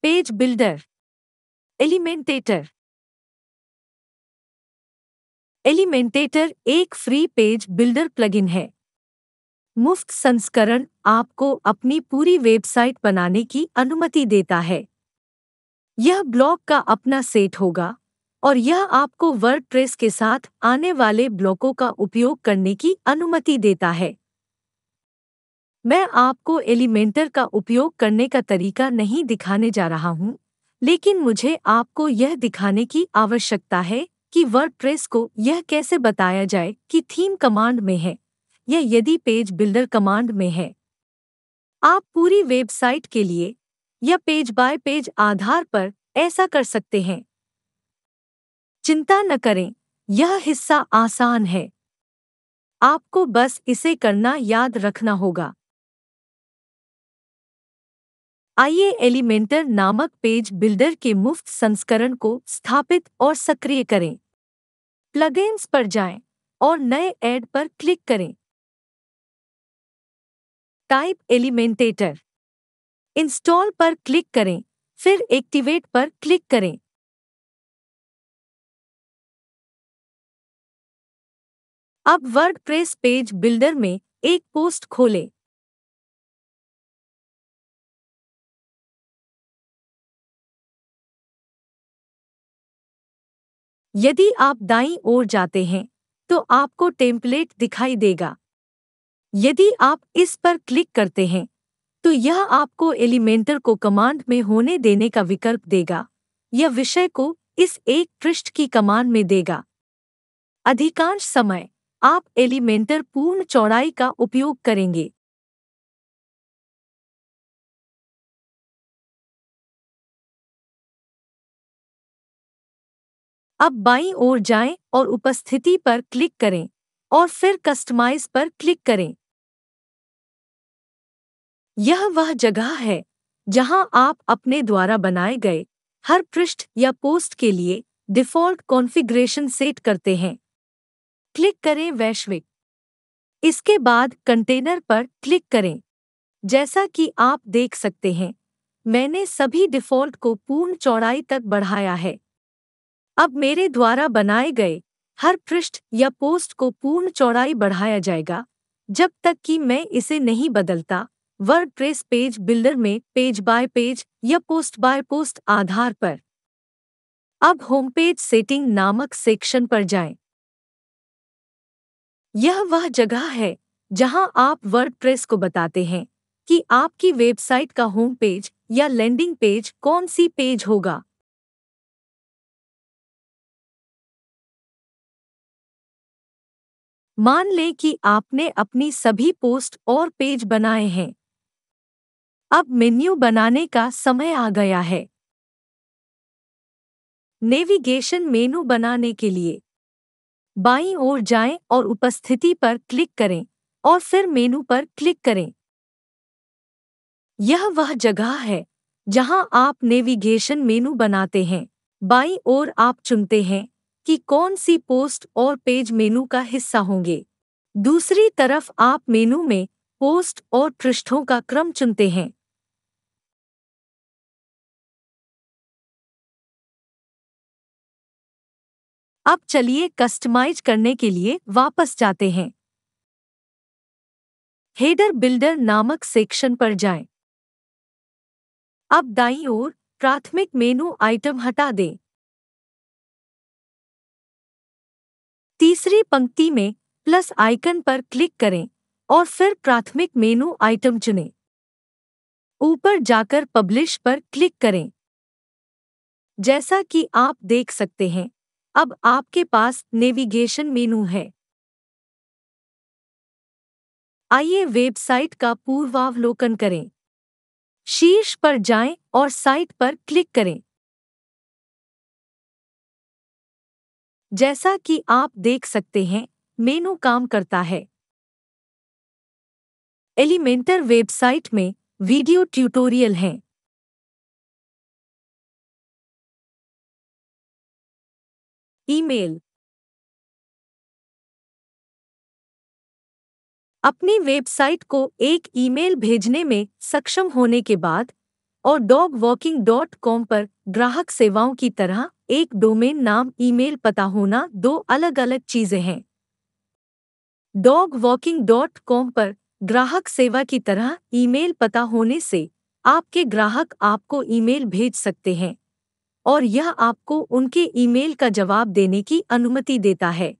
पेज बिल्डर एलिमेंटेटर एलिमेंटेटर एक फ्री पेज बिल्डर प्लगइन है मुफ्त संस्करण आपको अपनी पूरी वेबसाइट बनाने की अनुमति देता है यह ब्लॉग का अपना सेट होगा और यह आपको वर्ड प्रेस के साथ आने वाले ब्लॉकों का उपयोग करने की अनुमति देता है मैं आपको एलिमेंटर का उपयोग करने का तरीका नहीं दिखाने जा रहा हूँ लेकिन मुझे आपको यह दिखाने की आवश्यकता है कि वर्डप्रेस को यह कैसे बताया जाए कि थीम कमांड में है या यदि पेज बिल्डर कमांड में है आप पूरी वेबसाइट के लिए या पेज बाय पेज आधार पर ऐसा कर सकते हैं चिंता न करें यह हिस्सा आसान है आपको बस इसे करना याद रखना होगा आइए एलिमेंटर नामक पेज बिल्डर के मुफ्त संस्करण को स्थापित और सक्रिय करें प्लगइन्स पर जाएं और नए ऐड पर क्लिक करें टाइप एलिमेंटेटर इंस्टॉल पर क्लिक करें फिर एक्टिवेट पर क्लिक करें अब वर्डप्रेस पेज बिल्डर में एक पोस्ट खोलें यदि आप दाईं ओर जाते हैं तो आपको टेम्पलेट दिखाई देगा यदि आप इस पर क्लिक करते हैं तो यह आपको एलिमेंटर को कमांड में होने देने का विकल्प देगा यह विषय को इस एक पृष्ठ की कमान में देगा अधिकांश समय आप एलिमेंटर पूर्ण चौड़ाई का उपयोग करेंगे अब बाईं ओर जाएं और उपस्थिति पर क्लिक करें और फिर कस्टमाइज पर क्लिक करें यह वह जगह है जहां आप अपने द्वारा बनाए गए हर पृष्ठ या पोस्ट के लिए डिफ़ॉल्ट कॉन्फ़िगरेशन सेट करते हैं क्लिक करें वैश्विक इसके बाद कंटेनर पर क्लिक करें जैसा कि आप देख सकते हैं मैंने सभी डिफ़ॉल्ट को पूर्ण चौड़ाई तक बढ़ाया है अब मेरे द्वारा बनाए गए हर पृष्ठ या पोस्ट को पूर्ण चौड़ाई बढ़ाया जाएगा जब तक कि मैं इसे नहीं बदलता वर्ड प्रेस पेज बिल्डर में पेज बाय पेज या पोस्ट बाय पोस्ट आधार पर अब होम पेज सेटिंग नामक सेक्शन पर जाएं। यह वह जगह है जहां आप वर्डप्रेस को बताते हैं कि आपकी वेबसाइट का होम पेज या लैंडिंग पेज कौन सी पेज होगा मान लें कि आपने अपनी सभी पोस्ट और पेज बनाए हैं अब मेन्यू बनाने का समय आ गया है नेविगेशन मेनू बनाने के लिए बाईं ओर जाएं और उपस्थिति पर क्लिक करें और फिर मेनू पर क्लिक करें यह वह जगह है जहां आप नेविगेशन मेनू बनाते हैं बाईं ओर आप चुनते हैं कि कौन सी पोस्ट और पेज मेनू का हिस्सा होंगे दूसरी तरफ आप मेनू में पोस्ट और पृष्ठों का क्रम चुनते हैं अब चलिए कस्टमाइज करने के लिए वापस जाते हैं हेडर बिल्डर नामक सेक्शन पर जाएं। अब दाईं ओर प्राथमिक मेनू आइटम हटा दें तीसरी पंक्ति में प्लस आइकन पर क्लिक करें और फिर प्राथमिक मेनू आइटम चुनें ऊपर जाकर पब्लिश पर क्लिक करें जैसा कि आप देख सकते हैं अब आपके पास नेविगेशन मेनू है आइए वेबसाइट का पूर्वावलोकन करें शीर्ष पर जाएं और साइट पर क्लिक करें जैसा कि आप देख सकते हैं मेनू काम करता है एलिमेंटर वेबसाइट में वीडियो ट्यूटोरियल हैं ईमेल अपनी वेबसाइट को एक ईमेल भेजने में सक्षम होने के बाद और डॉग वॉकिंग डॉट कॉम पर ग्राहक सेवाओं की तरह एक डोमेन नाम ईमेल पता होना दो अलग अलग चीजें हैं डॉग वॉकिंग डॉट कॉम पर ग्राहक सेवा की तरह ईमेल पता होने से आपके ग्राहक आपको ईमेल भेज सकते हैं और यह आपको उनके ईमेल का जवाब देने की अनुमति देता है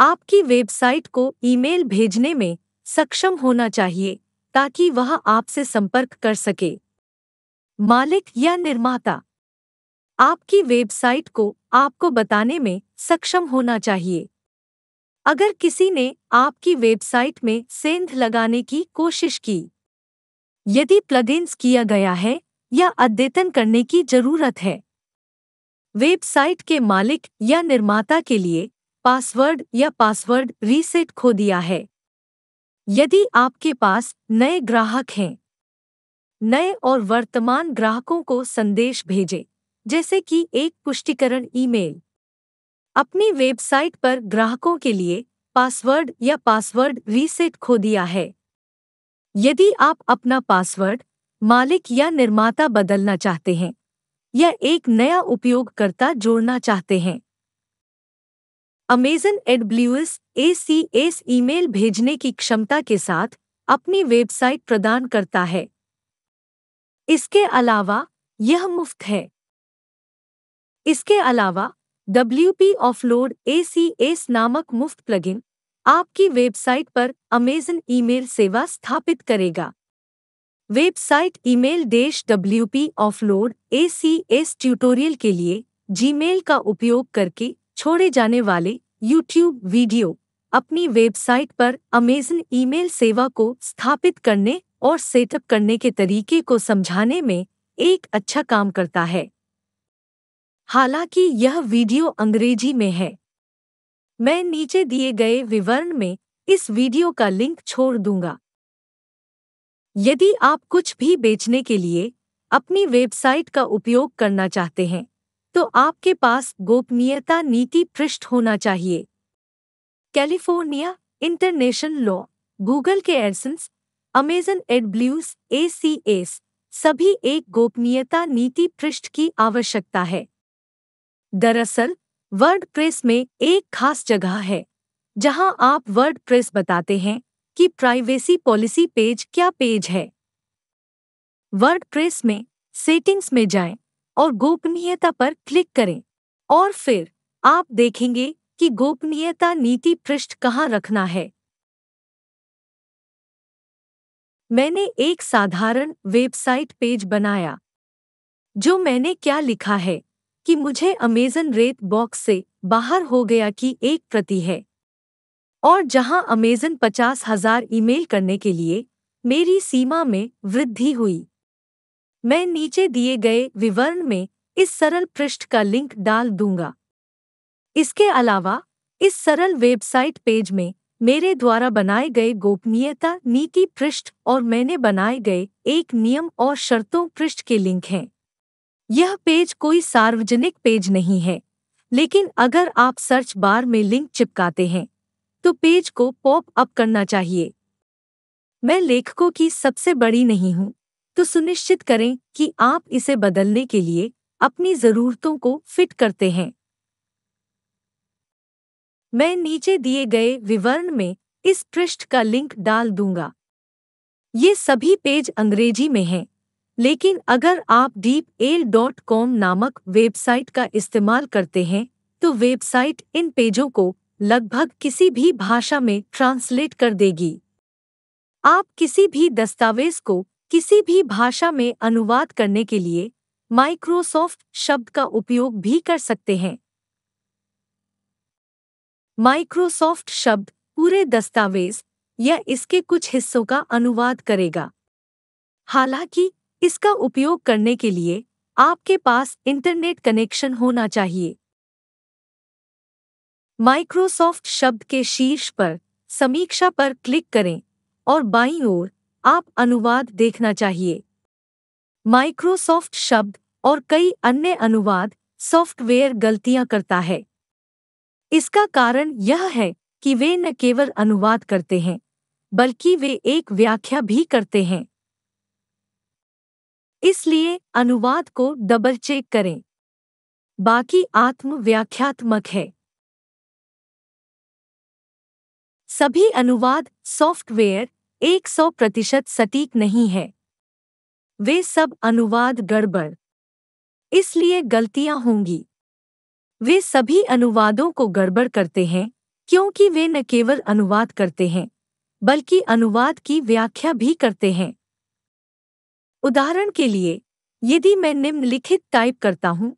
आपकी वेबसाइट को ईमेल भेजने में सक्षम होना चाहिए ताकि वह आपसे संपर्क कर सके मालिक या निर्माता आपकी वेबसाइट को आपको बताने में सक्षम होना चाहिए अगर किसी ने आपकी वेबसाइट में सेंध लगाने की कोशिश की यदि प्लगइन्स किया गया है या अद्यतन करने की जरूरत है वेबसाइट के मालिक या निर्माता के लिए पासवर्ड या पासवर्ड रीसेट खो दिया है यदि आपके पास नए ग्राहक हैं नए और वर्तमान ग्राहकों को संदेश भेजें जैसे कि एक पुष्टिकरण ईमेल अपनी वेबसाइट पर ग्राहकों के लिए पासवर्ड या पासवर्ड रीसेट खो दिया है यदि आप अपना पासवर्ड मालिक या निर्माता बदलना चाहते हैं या एक नया उपयोगकर्ता जोड़ना चाहते हैं अमेजन एडब्ल्यूएस एसीएस ईमेल भेजने की क्षमता के साथ अपनी वेबसाइट प्रदान करता है इसके अलावा यह मुफ्त है इसके अलावा डब्ल्यू पी ऑफलोड एस नामक मुफ्त प्लगिन आपकी वेबसाइट पर अमेजन ईमेल सेवा स्थापित करेगा वेबसाइट ईमेल देश W P offload A C S tutorial के लिए जीमेल का उपयोग करके छोड़े जाने वाले यूट्यूब वीडियो अपनी वेबसाइट पर अमेजन ईमेल सेवा को स्थापित करने और सेटअप करने के तरीके को समझाने में एक अच्छा काम करता है हालांकि यह वीडियो अंग्रेजी में है मैं नीचे दिए गए विवरण में इस वीडियो का लिंक छोड़ दूंगा यदि आप कुछ भी बेचने के लिए अपनी वेबसाइट का उपयोग करना चाहते हैं तो आपके पास गोपनीयता नीति पृष्ठ होना चाहिए कैलिफोर्निया इंटरनेशनल लॉ गूगल के एडसन्स अमेजन एडब्ल्यूज ए सभी एक गोपनीयता नीति पृष्ठ की आवश्यकता है दरअसल प्रेस में एक खास जगह है जहां आप प्रेस बताते हैं कि प्राइवेसी पॉलिसी पेज क्या पेज है वर्डप्रेस में सेटिंग्स में जाएं और गोपनीयता पर क्लिक करें और फिर आप देखेंगे कि गोपनीयता नीति पृष्ठ कहाँ रखना है मैंने एक साधारण वेबसाइट पेज बनाया जो मैंने क्या लिखा है कि मुझे अमेजन रेत बॉक्स से बाहर हो गया कि एक प्रति है और जहां अमेजन पचास हजार ईमेल करने के लिए मेरी सीमा में वृद्धि हुई मैं नीचे दिए गए विवरण में इस सरल पृष्ठ का लिंक डाल दूंगा इसके अलावा इस सरल वेबसाइट पेज में मेरे द्वारा बनाए गए गोपनीयता नीति पृष्ठ और मैंने बनाए गए एक नियम और शर्तों पृष्ठ के लिंक हैं यह पेज कोई सार्वजनिक पेज नहीं है लेकिन अगर आप सर्च बार में लिंक चिपकाते हैं तो पेज को पॉप अप करना चाहिए मैं लेखकों की सबसे बड़ी नहीं हूं तो सुनिश्चित करें कि आप इसे बदलने के लिए अपनी ज़रूरतों को फिट करते हैं मैं नीचे दिए गए विवरण में इस पृष्ठ का लिंक डाल दूंगा ये सभी पेज अंग्रेजी में हैं लेकिन अगर आप डीप एल डॉट कॉम नामक वेबसाइट का इस्तेमाल करते हैं तो वेबसाइट इन पेजों को लगभग किसी भी भाषा में ट्रांसलेट कर देगी आप किसी भी दस्तावेज को किसी भी भाषा में अनुवाद करने के लिए माइक्रोसॉफ्ट शब्द का उपयोग भी कर सकते हैं माइक्रोसॉफ्ट शब्द पूरे दस्तावेज या इसके कुछ हिस्सों का अनुवाद करेगा हालांकि इसका उपयोग करने के लिए आपके पास इंटरनेट कनेक्शन होना चाहिए माइक्रोसॉफ्ट शब्द के शीर्ष पर समीक्षा पर क्लिक करें और बाईं ओर आप अनुवाद देखना चाहिए माइक्रोसॉफ्ट शब्द और कई अन्य अनुवाद सॉफ्टवेयर गलतियां करता है इसका कारण यह है कि वे न केवल अनुवाद करते हैं बल्कि वे एक व्याख्या भी करते हैं इसलिए अनुवाद को डबल चेक करें बाकी आत्म व्याख्यात्मक है सभी अनुवाद सॉफ्टवेयर 100 प्रतिशत सटीक नहीं है वे सब अनुवाद गड़बड़ इसलिए गलतियां होंगी वे सभी अनुवादों को गड़बड़ करते हैं क्योंकि वे न केवल अनुवाद करते हैं बल्कि अनुवाद की व्याख्या भी करते हैं उदाहरण के लिए यदि मैं निम्नलिखित टाइप करता हूँ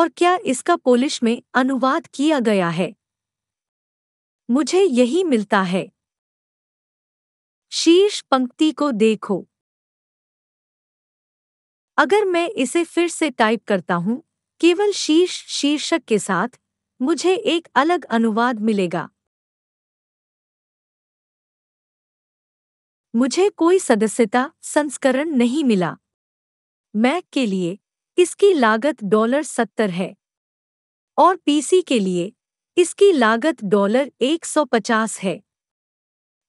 और क्या इसका पोलिश में अनुवाद किया गया है मुझे यही मिलता है शीर्ष पंक्ति को देखो अगर मैं इसे फिर से टाइप करता हूं केवल शीर्ष शीर्षक के साथ मुझे एक अलग अनुवाद मिलेगा मुझे कोई सदस्यता संस्करण नहीं मिला मैक के लिए इसकी लागत डॉलर सत्तर है और पीसी के लिए इसकी लागत डॉलर 150 है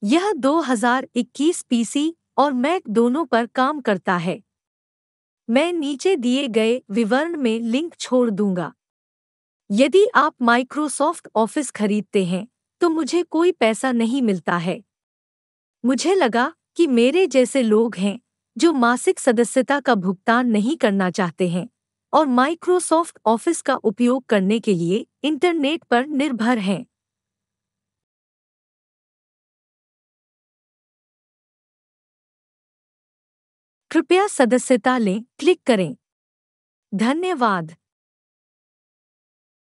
यह 2021 पीसी और मैक दोनों पर काम करता है मैं नीचे दिए गए विवरण में लिंक छोड़ दूंगा यदि आप माइक्रोसॉफ्ट ऑफिस खरीदते हैं तो मुझे कोई पैसा नहीं मिलता है मुझे लगा कि मेरे जैसे लोग हैं जो मासिक सदस्यता का भुगतान नहीं करना चाहते हैं और माइक्रोसॉफ्ट ऑफिस का उपयोग करने के लिए इंटरनेट पर निर्भर हैं कृपया सदस्यता लें क्लिक करें धन्यवाद